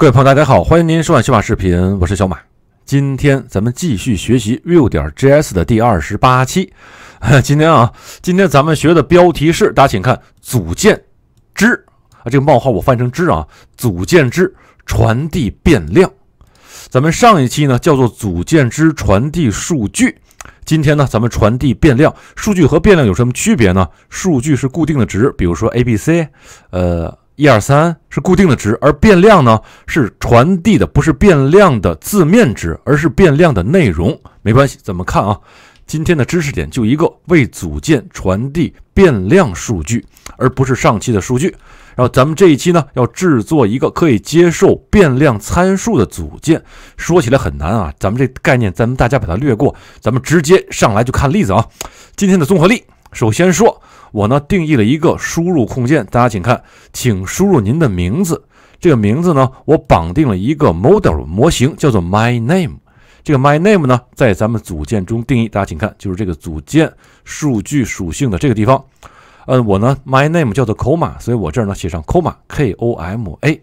各位朋友，大家好，欢迎您收看小马视频，我是小马。今天咱们继续学习 Vue 点 JS 的第二十八期。今天啊，今天咱们学的标题是，大家请看，组件之啊，这个冒号我翻译成之啊，组件之传递变量。咱们上一期呢叫做组件之传递数据，今天呢咱们传递变量。数据和变量有什么区别呢？数据是固定的值，比如说 A、B、C，呃。一二三是固定的值，而变量呢是传递的，不是变量的字面值，而是变量的内容。没关系，怎么看啊？今天的知识点就一个：为组件传递变量数据，而不是上期的数据。然后咱们这一期呢，要制作一个可以接受变量参数的组件。说起来很难啊，咱们这概念，咱们大家把它略过，咱们直接上来就看例子啊。今天的综合例。首先说，我呢定义了一个输入控件，大家请看，请输入您的名字。这个名字呢，我绑定了一个 model 模型，叫做 my name。这个 my name 呢，在咱们组件中定义，大家请看，就是这个组件数据属性的这个地方。呃，我呢，my name 叫做 comma，所以我这儿呢写上 comma，K O M A。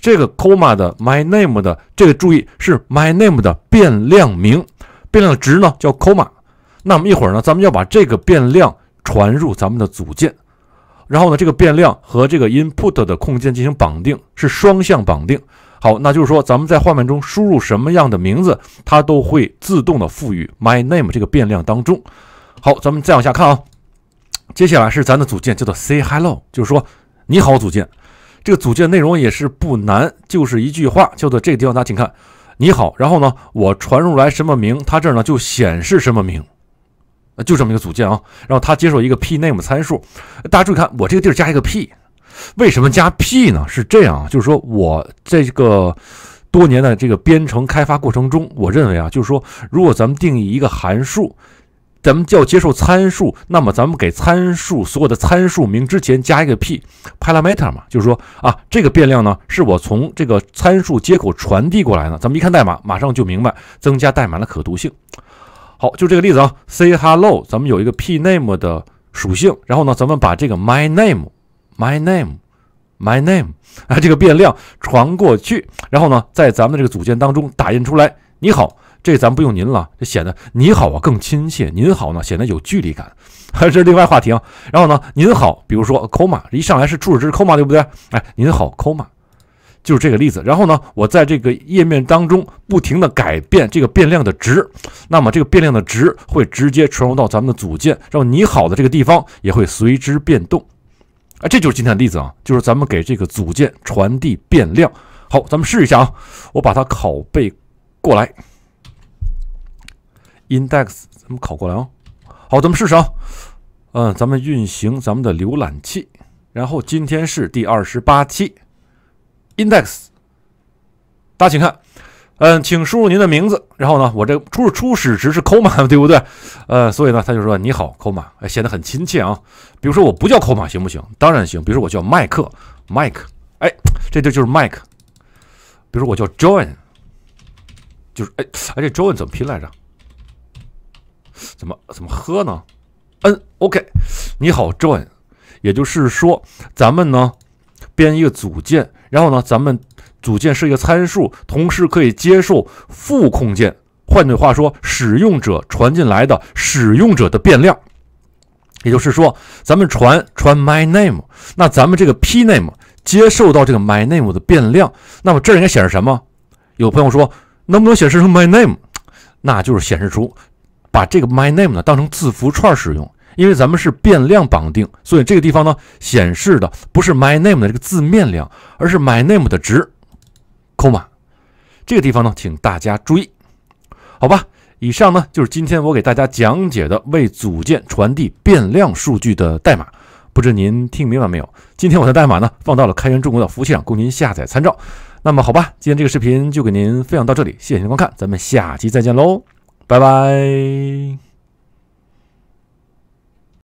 这个 comma 的 my name 的这个注意是 my name 的变量名，变量值呢叫 comma。那么一会儿呢，咱们要把这个变量传入咱们的组件，然后呢，这个变量和这个 input 的控件进行绑定，是双向绑定。好，那就是说，咱们在画面中输入什么样的名字，它都会自动的赋予 my name 这个变量当中。好，咱们再往下看啊，接下来是咱的组件叫做 say hello，就是说你好组件。这个组件内容也是不难，就是一句话叫做这个地方，大家请看，你好，然后呢，我传入来什么名，它这儿呢就显示什么名。啊，就这么一个组件啊，然后它接受一个 p name 参数，大家注意看，我这个地儿加一个 p，为什么加 p 呢？是这样啊，就是说我这个多年的这个编程开发过程中，我认为啊，就是说如果咱们定义一个函数，咱们叫接受参数，那么咱们给参数所有的参数名之前加一个 p parameter 嘛，就是说啊，这个变量呢是我从这个参数接口传递过来的。咱们一看代码马上就明白，增加代码的可读性。好，就这个例子啊，say hello，咱们有一个 p name 的属性，然后呢，咱们把这个 my name，my name，my name，啊，这个变量传过去，然后呢，在咱们的这个组件当中打印出来，你好，这咱不用您了，就显得你好啊更亲切，您好呢显得有距离感，这是另外话题啊。然后呢，您好，比如说 coma，一上来是初始值是 coma 对不对？哎，您好，coma。就是这个例子，然后呢，我在这个页面当中不停的改变这个变量的值，那么这个变量的值会直接传入到咱们的组件，然后你好的这个地方也会随之变动。啊，这就是今天的例子啊，就是咱们给这个组件传递变量。好，咱们试一下啊，我把它拷贝过来，index 咱们拷过来啊？好，咱们试试啊。嗯，咱们运行咱们的浏览器，然后今天是第二十八期。Index，大家请看，嗯，请输入您的名字。然后呢，我这初初始值是 c o m a 对不对？呃，所以呢，他就说你好 c o m a 哎，显得很亲切啊。比如说我不叫 c o m a 行不行？当然行。比如说我叫麦克 m i k e 哎，这就就是 Mike。比如说我叫 John，就是哎，哎这 John 怎么拼来着？怎么怎么喝呢嗯 OK，你好 John。也就是说，咱们呢编一个组件。然后呢，咱们组件是一个参数，同时可以接受负控件。换句话说，使用者传进来的使用者的变量，也就是说，咱们传传 my name，那咱们这个 p name 接受到这个 my name 的变量，那么这儿应该显示什么？有朋友说，能不能显示成 my name？那就是显示出把这个 my name 呢当成字符串使用。因为咱们是变量绑定，所以这个地方呢显示的不是 my name 的这个字面量，而是 my name 的值。扣码。这个地方呢，请大家注意。好吧，以上呢就是今天我给大家讲解的为组件传递变量数据的代码。不知您听明白没有？今天我的代码呢放到了开源中国的服务器上，供您下载参照。那么好吧，今天这个视频就给您分享到这里，谢谢您观看，咱们下期再见喽，拜拜。